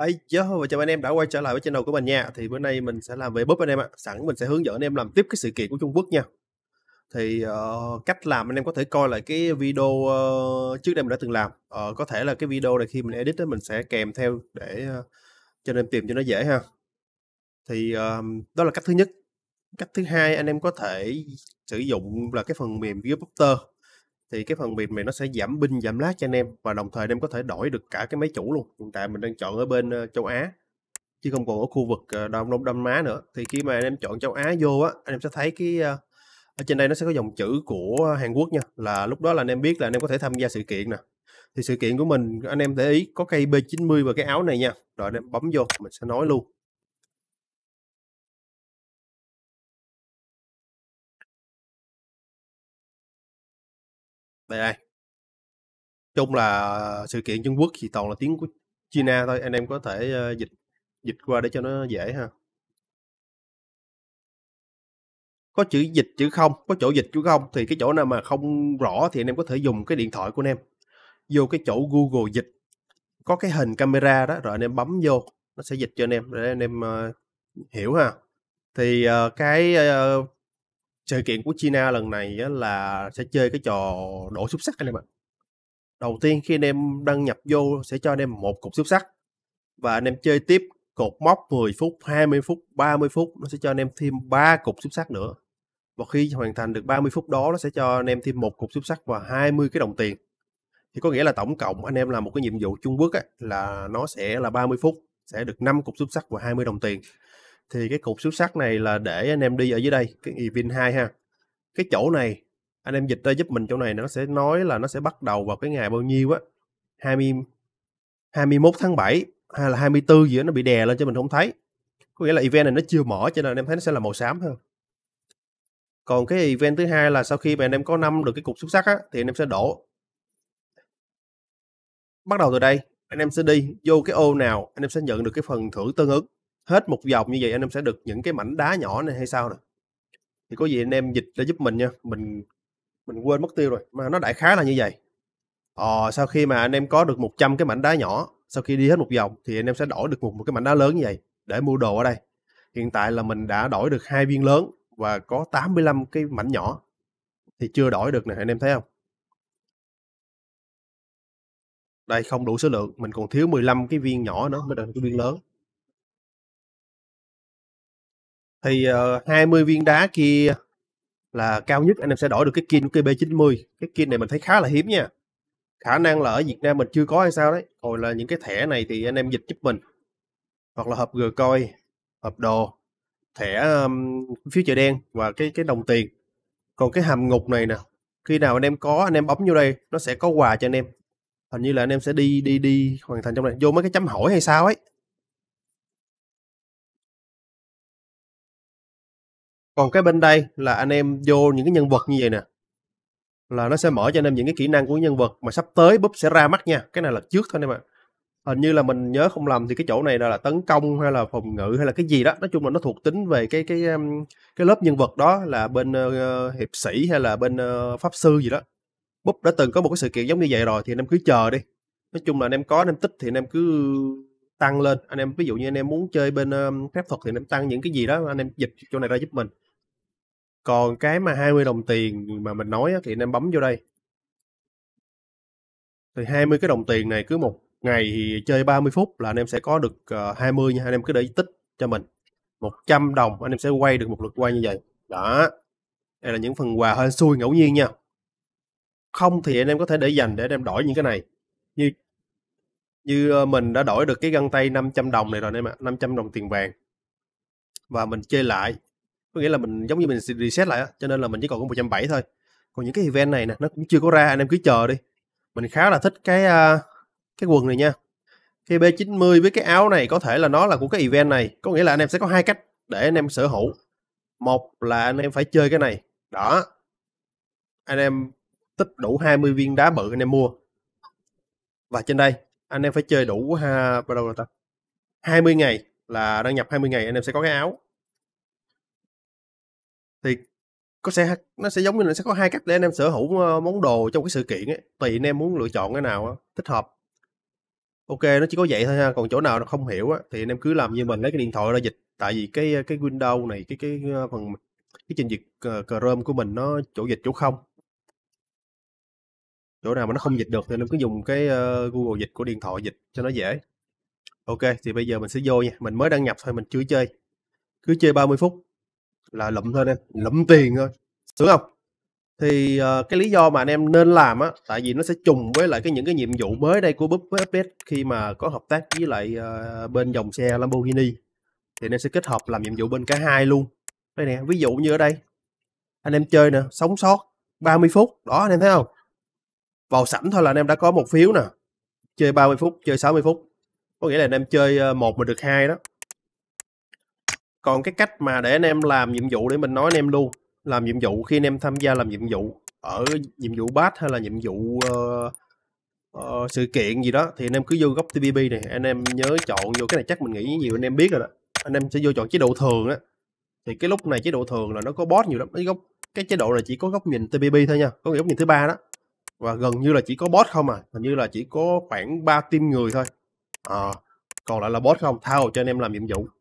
Hey, chớ và chào anh em đã quay trở lại với channel của mình nha Thì bữa nay mình sẽ làm về búp anh em ạ Sẵn mình sẽ hướng dẫn anh em làm tiếp cái sự kiện của Trung Quốc nha Thì uh, cách làm anh em có thể coi lại cái video uh, trước đây mình đã từng làm uh, Có thể là cái video này khi mình edit đó, mình sẽ kèm theo để uh, cho anh em tìm cho nó dễ ha Thì uh, đó là cách thứ nhất Cách thứ hai anh em có thể sử dụng là cái phần mềm Gearbuster thì cái phần mềm này nó sẽ giảm binh giảm lát cho anh em và đồng thời anh em có thể đổi được cả cái máy chủ luôn hiện tại mình đang chọn ở bên ờ, châu Á chứ không còn ở khu vực ờ, Đông Đông Đông Á nữa thì khi mà anh em chọn châu Á vô á anh em sẽ thấy cái ờ, ở trên đây nó sẽ có dòng chữ của Hàn Quốc nha là lúc đó là anh em biết là anh em có thể tham gia sự kiện nè thì sự kiện của mình anh em để ý có cây B90 và cái áo này nha rồi anh em bấm vô mình sẽ nói luôn đây đây chung là sự kiện Trung Quốc thì toàn là tiếng của China thôi anh em có thể ờ, dịch dịch qua để cho nó dễ ha có chữ dịch chữ không có chỗ dịch chữ không thì cái chỗ nào mà không rõ thì anh em có thể dùng cái điện thoại của anh em vô cái chỗ Google dịch có cái hình camera đó rồi anh em bấm vô nó sẽ dịch cho anh em để anh em uh, hiểu ha thì uh, cái uh, sự kiện của China lần này là sẽ chơi cái trò đổ xúc sắc anh em ạ. Đầu tiên khi anh em đăng nhập vô sẽ cho anh em một cục xúc sắc và anh em chơi tiếp cột móc 10 phút, 20 phút, 30 phút nó sẽ cho anh em thêm 3 cục xúc sắc nữa. Và khi hoàn thành được 30 phút đó nó sẽ cho anh em thêm một cục xúc sắc và 20 cái đồng tiền. Thì có nghĩa là tổng cộng anh em làm một cái nhiệm vụ Trung Quốc á, là nó sẽ là 30 phút sẽ được 5 cục xúc sắc và 20 đồng tiền thì cái cục xúc sắc này là để anh em đi ở dưới đây cái event 2 ha cái chỗ này anh em dịch ra giúp mình chỗ này nó sẽ nói là nó sẽ bắt đầu vào cái ngày bao nhiêu á 20 21 tháng 7 hay là 24 gì đó nó bị đè lên cho mình không thấy có nghĩa là event này nó chưa mở cho nên anh em thấy nó sẽ là màu xám hơn còn cái event thứ hai là sau khi mà anh em có năm được cái cục xuất sắc á thì anh em sẽ đổ bắt đầu từ đây anh em sẽ đi vô cái ô nào anh em sẽ nhận được cái phần thưởng tương ứng hết một vòng như vậy anh em sẽ được những cái mảnh đá nhỏ này hay sao nè thì có gì anh em dịch để giúp mình nha mình mình quên mất tiêu rồi mà nó đại khái là như vậy ờ, sau khi mà anh em có được 100 cái mảnh đá nhỏ sau khi đi hết một vòng thì anh em sẽ đổi được một, một cái mảnh đá lớn như vậy để mua đồ ở đây hiện tại là mình đã đổi được hai viên lớn và có 85 cái mảnh nhỏ thì chưa đổi được nè anh em thấy không đây không đủ số lượng mình còn thiếu 15 cái viên nhỏ nữa mới được cái viên lớn thì uh, ờ, 20 viên đá kia là cao nhất anh em sẽ đổi được cái kin của KB90 cái kin này mình thấy khá là hiếm nha khả năng là ở Việt Nam mình chưa có hay sao đấy rồi là những cái thẻ này thì anh em dịch giúp mình hoặc là hộp gờ coi hộp đồ thẻ um, phiếu chợ đen và cái cái đồng tiền còn cái hầm ngục này nè khi nào anh em có anh em bấm vô đây nó sẽ có quà cho anh em hình như là anh em sẽ đi đi đi hoàn thành trong này vô mấy cái chấm hỏi hay sao ấy còn cái bên đây là anh em vô những cái nhân vật như vậy nè là nó sẽ mở cho anh em những cái kỹ năng của nhân vật mà sắp tới búp sẽ ra mắt nha cái này là trước thôi anh em ạ hình như là mình nhớ không lầm thì cái chỗ này là, là tấn công hay là phòng ngự hay là cái gì đó nói chung là nó thuộc tính về cái cái cái lớp nhân vật đó là bên uh, hiệp sĩ hay là bên uh, pháp sư gì đó búp đã từng có một cái sự kiện giống như vậy rồi thì anh em cứ chờ đi nói chung là anh em có anh em tích thì anh em cứ tăng lên anh em ví dụ như anh em muốn chơi bên uh, phép thuật thì anh em tăng những cái gì đó anh em dịch chỗ này ra giúp mình còn cái mà 20 đồng tiền mà mình nói thì anh em bấm vô đây thì 20 cái đồng tiền này cứ một ngày thì chơi 30 phút là anh em sẽ có được uh, ờ, 20 nha anh em cứ để tích cho mình 100 đồng anh em sẽ quay được một lượt quay như vậy đó đây là những phần quà hơi xui ngẫu nhiên nha không thì anh em có thể để dành để anh em đổi những cái này như như ờ, mình đã đổi được cái găng tay 500 đồng này rồi anh em ạ à, 500 đồng tiền vàng và mình chơi lại có nghĩa là mình giống như mình reset lại á cho nên là mình chỉ còn có 170 thôi còn những cái event này nè nó cũng chưa có ra anh em cứ chờ đi mình khá là thích cái uh, cái quần này nha cái B90 với cái áo này có thể là nó là của cái event này có nghĩa là anh em sẽ có hai cách để anh em sở hữu một là anh em phải chơi cái này đó anh em tích đủ 20 viên đá bự anh em mua và trên đây anh em phải chơi đủ ha bao lâu ta 20 ngày là đăng nhập 20 ngày anh em sẽ có cái áo thì có sẽ nó sẽ giống như là sẽ có hai cách để anh em sở hữu ờ, món đồ trong cái sự kiện ấy tùy anh em muốn lựa chọn cái nào á, thích hợp ok nó chỉ có vậy thôi ha còn chỗ nào nó không hiểu á thì anh em cứ làm như mình lấy cái điện thoại ra dịch tại vì cái ờ, cái window này cái cái ờ, phần cái trình duyệt chrome của mình nó chỗ dịch chỗ không chỗ nào mà nó không dịch được thì anh em cứ dùng cái google dịch của điện thoại dịch cho nó dễ ok thì bây giờ mình sẽ vô nha mình mới đăng nhập thôi mình chưa chơi cứ chơi 30 phút là lụm thôi anh em lụm tiền thôi sướng không thì uh, cái lý do mà anh em nên làm á tại vì nó sẽ trùng với lại cái những cái nhiệm vụ mới đây của búp với FS khi mà có hợp tác với lại uh, bên dòng xe Lamborghini thì nên sẽ kết hợp làm nhiệm vụ bên cả hai luôn đây nè ví dụ như ở đây anh em chơi nè sống sót 30 phút đó anh em thấy không vào sẵn thôi là anh em đã có một phiếu nè chơi 30 phút chơi 60 phút có nghĩa là anh em chơi ờ, một mà được hai đó còn cái cách mà để anh em làm nhiệm vụ để mình nói anh em luôn làm nhiệm vụ khi anh em tham gia làm nhiệm vụ ở nhiệm vụ bát hay là nhiệm vụ uh, uh, sự kiện gì đó thì anh em cứ vô góc TPP này anh em nhớ chọn vô cái này chắc mình nghĩ nhiều anh em biết rồi đó anh em sẽ vô chọn chế độ thường á thì cái lúc này chế độ thường là nó có bot nhiều lắm cái góc cái chế độ là chỉ có góc nhìn TPP thôi nha có góc nhìn thứ ba đó và gần như là chỉ có bot không à hình như là chỉ có khoảng 3 team người thôi à, còn lại là bot không thao cho anh em làm nhiệm vụ